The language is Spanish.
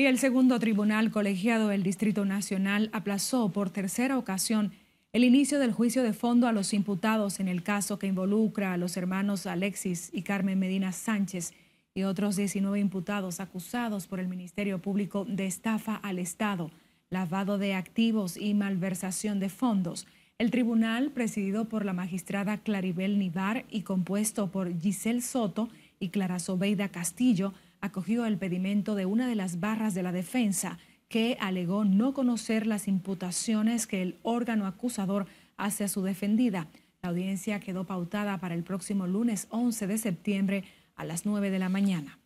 Y el segundo tribunal colegiado del Distrito Nacional aplazó por tercera ocasión el inicio del juicio de fondo a los imputados en el caso que involucra a los hermanos Alexis y Carmen Medina Sánchez y otros 19 imputados acusados por el Ministerio Público de estafa al Estado, lavado de activos y malversación de fondos. El tribunal, presidido por la magistrada Claribel Nivar y compuesto por Giselle Soto y Clara Sobeida Castillo, acogió el pedimento de una de las barras de la defensa, que alegó no conocer las imputaciones que el órgano acusador hace a su defendida. La audiencia quedó pautada para el próximo lunes 11 de septiembre a las 9 de la mañana.